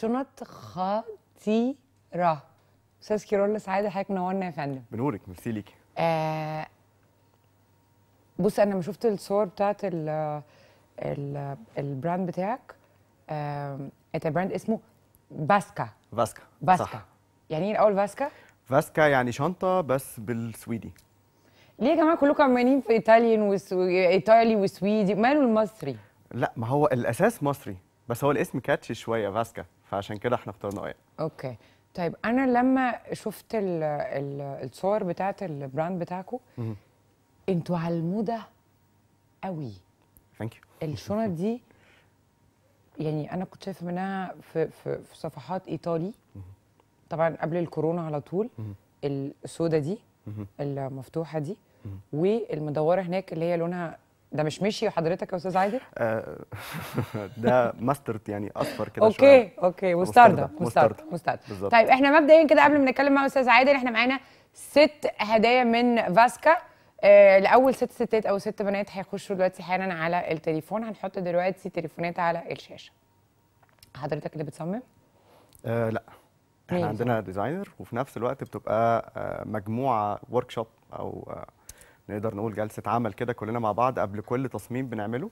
شنط خطيره استاذ كيرول سعاده حضرتك نورنا يا فندم بنورك ميرسي ليكي آه بص انا لما شفت الصور بتاعت ال البراند بتاعك آه البراند براند اسمه باسكا باسكا باسكا يعني ايه الاول باسكا باسكا يعني شنطه بس بالسويدي ليه يا جماعه كلكم عمالين في ايطاليان وايطالي ايطالي وسويدي ماله المصري لا ما هو الاساس مصري بس هو الاسم كاتشي شويه باسكا فعشان كده احنا اخترنا ايا اوكي طيب انا لما شفت الصور بتاعت البراند بتاعكم انتوا على الموضه قوي ثانك يو الشنط دي يعني انا كنت شايفه منها في, في في صفحات ايطالي طبعا قبل الكورونا على طول السودا دي المفتوحه دي والمدوره هناك اللي هي لونها ده مش مشي حضرتك يا استاذ عادل؟ آه، ده ماسترد يعني اصفر كده اوكي شوية. اوكي مستردة مستردة مستردة بالظبط طيب احنا مبدئيا كده قبل ما نتكلم مع استاذ عادل احنا معانا ست هدايا من فاسكا آه لاول ست ستات او ست بنات هيخشوا دلوقتي حالا على التليفون هنحط دلوقتي تليفونات على الشاشه حضرتك اللي بتصمم؟ آه لا احنا عندنا ديزاينر وفي نفس الوقت بتبقى آه مجموعه ورك شوب او آه نقدر نقول جلسه عمل كده كلنا مع بعض قبل كل تصميم بنعمله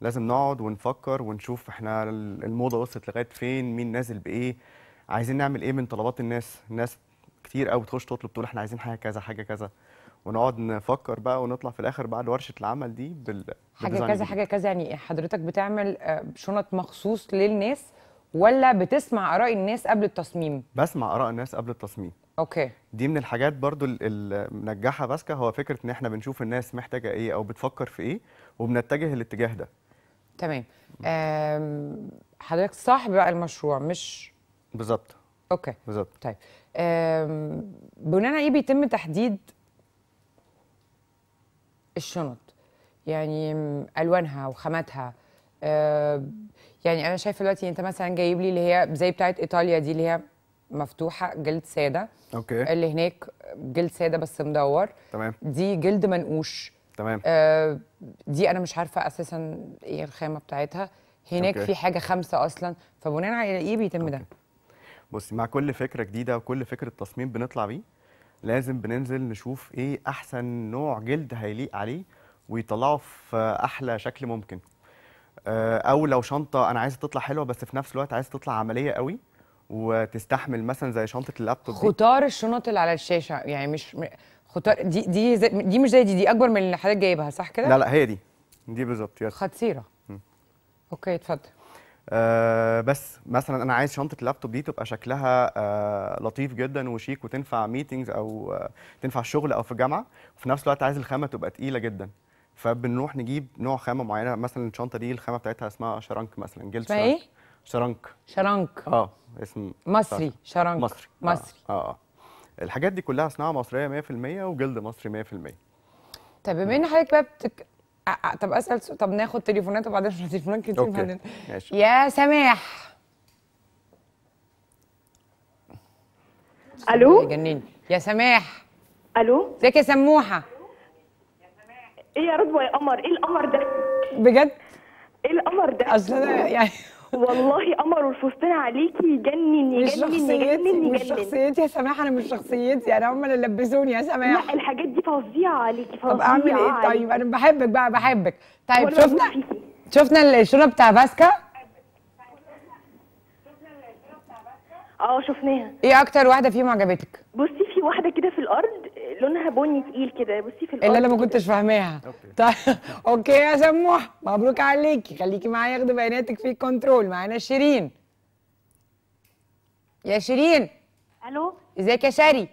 لازم نقعد ونفكر ونشوف احنا الموضه وصلت لغايه فين مين نازل بايه عايزين نعمل ايه من طلبات الناس الناس كتير قوي بتخش تطلب تقول احنا عايزين حاجه كذا حاجه كذا ونقعد نفكر بقى ونطلع في الاخر بعد ورشه العمل دي بال حاجه كذا حاجه كذا يعني حضرتك بتعمل آه، شنط مخصوص للناس ولا بتسمع اراء الناس قبل التصميم بسمع اراء الناس قبل التصميم اوكي دي من الحاجات برضو اللي منجحها باسكا هو فكره ان احنا بنشوف الناس محتاجه ايه او بتفكر في ايه وبنتجه الاتجاه ده تمام حضرتك صاحب بقى المشروع مش بالظبط اوكي بالظبط طيب بناء ايه بيتم تحديد الشنط يعني الوانها وخاماتها يعني انا شايفه دلوقتي انت مثلا جايب لي اللي هي زي بتاعه ايطاليا دي اللي هي مفتوحه جلد ساده اوكي اللي هناك جلد ساده بس مدور تمام دي جلد منقوش تمام آه دي انا مش عارفه اساسا ايه الخامه بتاعتها هناك أوكي. في حاجه خمسه اصلا فبناء على ايه بيتم أوكي. ده بصي مع كل فكره جديده وكل فكره تصميم بنطلع بيه لازم بننزل نشوف ايه احسن نوع جلد هيليق عليه ويطلعه في احلى شكل ممكن آه، او لو شنطه انا عايزه تطلع حلوه بس في نفس الوقت عايزه تطلع عمليه قوي وتستحمل مثلا زي شنطه اللابتوب خطار الشنط اللي على الشاشه يعني مش خطار دي دي زي دي مش زي دي دي اكبر من اللي حضرتك جايبها صح كده؟ لا لا هي دي دي بالظبط يس خطيره اوكي اتفضل آه بس مثلا انا عايز شنطه اللابتوب دي تبقى شكلها آه لطيف جدا وشيك وتنفع ميتينجز او آه تنفع الشغل او في الجامعه وفي نفس الوقت عايز الخامه تبقى تقيله جدا فبنروح نجيب نوع خامه معينه مثلا الشنطه دي الخامه بتاعتها اسمها شرانك مثلا جلد إيه؟ شرانك شرنك شرنك اه اسم مصري بتاعت. شرنك مصري آه، مصري اه اه, آه. الحاجات دي كلها صناعه مصريه 100% وجلد مصري 100% طب بما ان حضرتك بقى بتك... طب اسال سؤال طب ناخد تليفونات وبعدين نشوف تليفونات كتير أوكي. ماشي. يا سماح الو يجنني يا سماح الو ازيك يا سموحه ايه يا رضوى يا إيه قمر ايه القمر ده بجد ايه القمر ده اصل انا يعني والله قمر الفستان عليكي يجنن يجنن يجنن مش شخصيتي يا سماح انا مش شخصيتي انا هم اللي لبسوني يا سماح لا الحاجات دي فظيعه عليكي فظيعه طب اعمل ايه طيب انا بحبك بقى بحبك طيب شفنا شفنا الشنط بتاع باسكا اه شفناها ايه اكتر واحده فيهم عجبتك بصي واحده كده في الارض لونها بني تقيل كده بصي في الارض اللي انا ما كنتش فاهماها طيب اوكي يا سموح مبروك عليكي خليكي معايا اخد بياناتك في الكنترول معانا شيرين يا شيرين الو ازيك يا شاري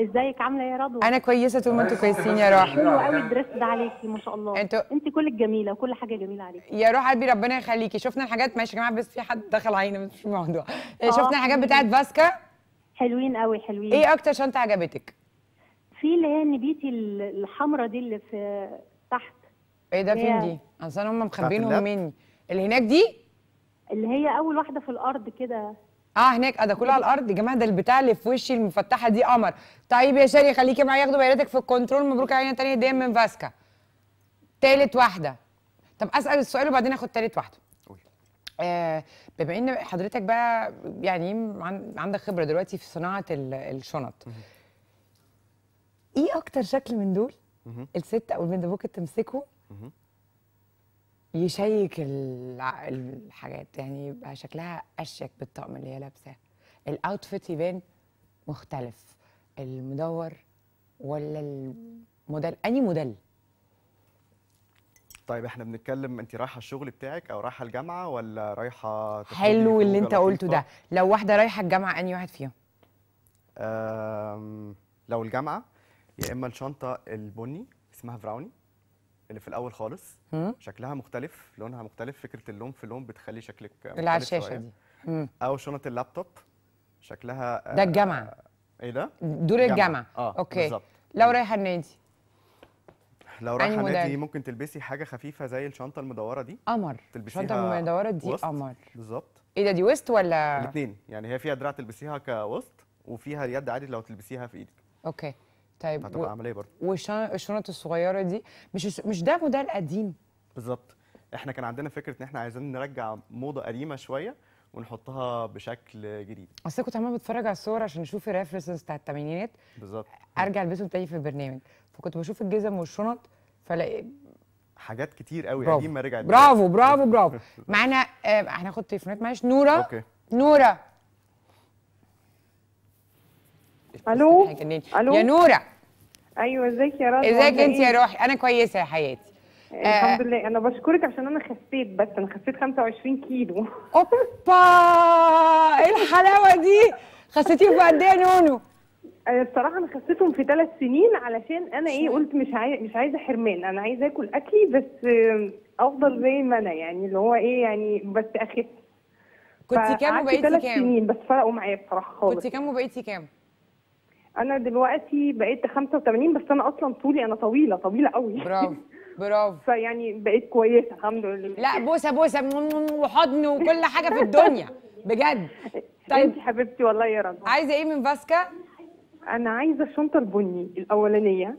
ازيك عامله إيه يا رضوى انا كويسه طول ما انتوا كويسين يا روح حلو قوي الدرس ده عليكي ما شاء الله انتوا انت كلك جميله وكل حاجه جميله عليكي يا روح قلبي ربنا يخليكي شفنا الحاجات ماشي يا جماعه بس في حد دخل علينا مش الموضوع آه. شفنا الحاجات بتاعت فاسكا حلوين قوي حلوين ايه اكتر شنطه عجبتك في اللي هي النبيتي الحمراء دي اللي في تحت ايه ده فين دي اصل هم مخبينهم مني اللي هناك دي اللي هي اول واحده في الارض كده اه هناك آه، ده كله على الارض يا جماعه ده البتاع اللي في وشي المفتحه دي قمر طيب يا شاري خليكي معايا ياخدوا بياناتك في الكنترول مبروك علينا تاني هديه من فاسكا تالت واحده طب اسال السؤال وبعدين اخد تالت واحده آه، بما ان حضرتك بقى يعني عندك خبره دلوقتي في صناعه الشنط ايه اكتر شكل من دول الست او البنت ممكن تمسكه يشيك الحاجات يعني يبقى شكلها اشيك بالطقم اللي هي لابساه الاوتفيت يبان مختلف المدور ولا الموديل اي موديل طيب احنا بنتكلم انت رايحه الشغل بتاعك او رايحه الجامعه ولا رايحه حلو اللي انت قلته ده لو واحده رايحه الجامعه انهي واحد فيهم لو الجامعه يا اما الشنطه البني اسمها براوني اللي في الاول خالص شكلها مختلف لونها مختلف فكره اللون في لون بتخلي شكلك اللي على الشاشه دي او شنط اللابتوب شكلها ده الجامعه آه، ايه ده دول الجامعه, الجامعة. اه اوكي بالزبط. لو رايحه النادي لو رايحه نادي ممكن تلبسي حاجه خفيفه زي الشنطه المدوره دي قمر تلبسيها الشنطه المدوره دي قمر بالظبط ايه ده دي وسط ولا الاثنين يعني هي فيها دراع تلبسيها كوسط وفيها يد عادي لو تلبسيها في ايدك اوكي طيب هتبقى و... عمليه برضه والشنط الصغيره دي مش مش ده موديل قديم بالظبط احنا كان عندنا فكره ان احنا عايزين نرجع موضه قديمه شويه ونحطها بشكل جديد اصل كنت عمال بتفرج على الصور عشان اشوف الريفرنسز بتاع الثمانينات بالظبط ارجع البسهم تاني في البرنامج فكنت بشوف الجزم والشنط فلاقي حاجات كتير قوي برافو. ما رجعت برافو برافو برافو معانا هناخد آه، تليفونات معلش نوره اوكي نوره الو الو يا نوره ايوه ازيك يا رضوى ازيك انت يا إيه؟ روحي انا كويسه يا حياتي آه. الحمد لله انا بشكرك عشان انا خسيت بس انا خسيت 25 كيلو اوبا ايه الحلاوه دي خسيتيه في قد ايه يا نونو الصراحه آه، انا خسيتهم في ثلاث سنين علشان انا ايه قلت مش عايز مش عايزه حرمان انا عايزه اكل اكلي بس افضل زي ما انا يعني اللي هو ايه يعني بس اخف كنت كام وبقيتي كام؟ سنين بس فرقوا معايا بصراحه خالص كنت كام وبقيتي كام؟ انا دلوقتي بقيت 85 بس انا اصلا طولي انا طويله طويله قوي برافو برافو فيعني بقيت كويسه الحمد لله لا بوسه بوسه وحضن وكل حاجه في الدنيا بجد طيب انت حبيبتي والله يا رب عايزه ايه من فاسكا؟ انا عايزه الشنطه البني الاولانيه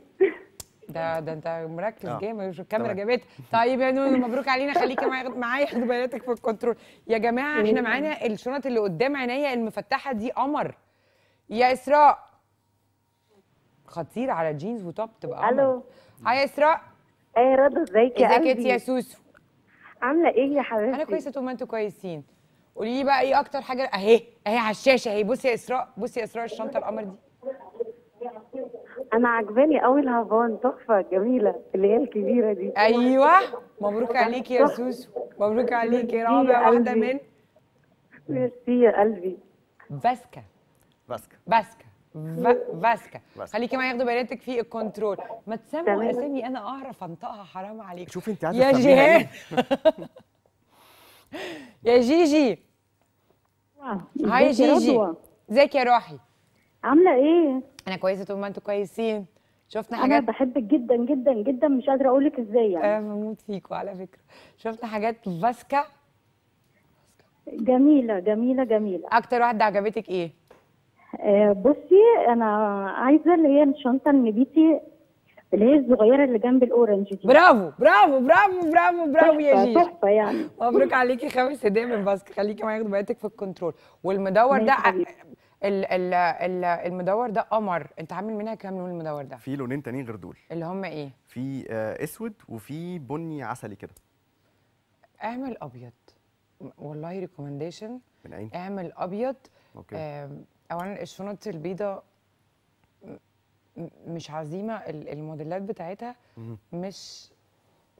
ده ده انت مركز آه. جامد الكاميرا جابتها طيب يا نونو مبروك علينا خليكي معايا خد بياناتك في الكنترول يا جماعه احنا معانا الشنط اللي قدام عينيا المفتحه دي قمر يا اسراء خطير على جينز وتوب تبقى الو هاي اسراء ايه رضا ازيك يا ازيك يا سوسو عامله ايه يا حبيبتي انا كويسه طول ما انتوا كويسين قولي لي بقى ايه اكتر حاجه اهي اهي على الشاشه اهي بصي يا اسراء بصي يا اسراء الشنطه القمر دي انا عجباني قوي الهافان تحفه جميله اللي هي الكبيره دي ايوه مبروك عليكي يا سوسو مبروك عليكي رابع واحده من ميرسي يا قلبي باسكا باسكا باسكا فاسكا خليكي معايا ياخدوا بياناتك في الكنترول ما تسموا اسامي انا اعرف انطقها حرام عليك شوفي انت يا جيهان إيه. يا جيجي هاي جيجي ازيك يا روحي عامله ايه انا كويسه طول ما انتوا كويسين شفنا حاجات انا بحبك جدا جدا جدا مش قادره اقول لك ازاي يعني انا بموت فيكوا على فكره شفنا حاجات فاسكا جميله جميله جميله اكتر واحده عجبتك ايه آه، بصي انا عايزه اللي هي الشنطه النبيتي اللي هي الصغيره اللي جنب الاورنج دي برافو برافو برافو برافو برافو يا جيجي تحفه يعني مبروك عليكي خمس هدايا من باسك خليكي معايا بقيتك في الكنترول والمدور ده ال ال ال المدور ده قمر انت عامل منها كام لون المدور ده في لونين تانيين غير دول اللي هم ايه في آه، اسود وفي بني عسلي كده اعمل ابيض والله ريكومنديشن من اعمل ابيض اوكي اولا الشنط البيضاء مش عزيمه الموديلات بتاعتها مش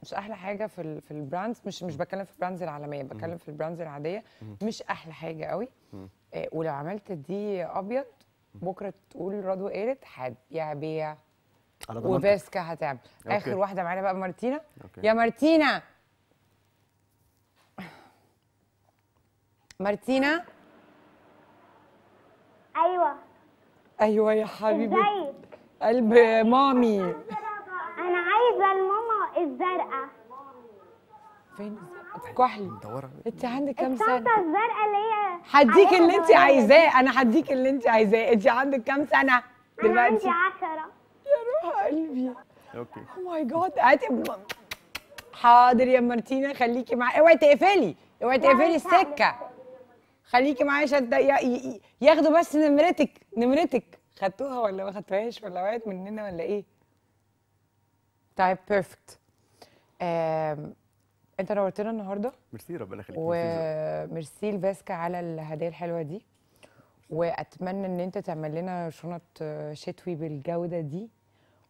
مش احلى حاجه في في البراندز مش مش بتكلم في البراندز العالميه بتكلم في البراندز العاديه مش احلى حاجه قوي آه، ولو عملت دي ابيض بكره تقول رضوى قالت يا بيع وفيسكا هتعمل اخر واحده معانا بقى مارتينا أوكي. يا مارتينا مارتينا ايوه يا حبيبي ازيك قلب مامي انا عايزه الماما الزرقاء فين كحلي انت عندك كام سنه الطاسه الزرقاء اللي هي هديك اللي انت عايزاه انا هديك اللي انت عايزاه انت عندك كام سنه دلوقتي عندي 10 يا روح قلبي اوكي او ماي جاد حاضر يا مارتينا خليكي معايا اوعي تقفلي اوعي تقفلي السكه خليكي معايا شد ياخدوا بس نمرتك نمرتك خدتوها ولا ما خدتوهاش ولا وقعت مننا ولا ايه طيب بيرفكت آه، انت نورتنا النهارده ميرسي ربنا يخليك وميرسي الباسكا على الهدايا الحلوه دي واتمنى ان انت تعمل لنا شنط آه، شتوي بالجوده دي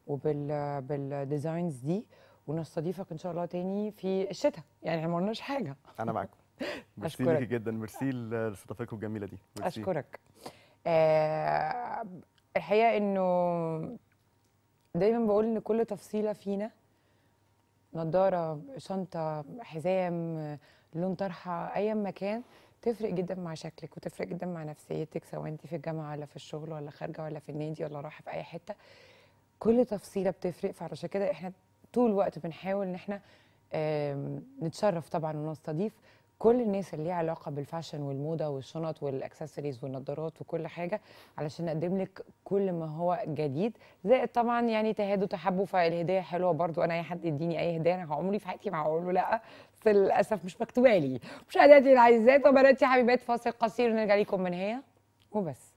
وبال آه، بالديزاينز دي ونستضيفك ان شاء الله تاني في الشتاء يعني ما حاجه انا معاكم ميرسي ليكي جدا ميرسي لاستضافتكم الجميله دي مرسي. اشكرك آه الحقيقه انه دايما بقول ان كل تفصيله فينا نضاره شنطه حزام لون طرحه ايا ما كان تفرق جدا مع شكلك وتفرق جدا مع نفسيتك سواء انت في الجامعه ولا في الشغل ولا خارجه ولا في النادي ولا رايحه في اي حته كل تفصيله بتفرق فعلشان كده احنا طول الوقت بنحاول ان احنا نتشرف طبعا ونستضيف كل الناس اللي ليها علاقه بالفاشن والموضه والشنط والاكسسوارز والنظارات وكل حاجه علشان نقدم لك كل ما هو جديد زائد طبعا يعني تهادوا تحبوا فالهديه حلوه برضو انا اي حد يديني اي هديه انا عمري في حياتي ما هقول له لا بس للاسف مش مكتوبه لي مش مشاهداتي العزيزات وبناتي حبيبات فاصل قصير نرجع لكم من هي وبس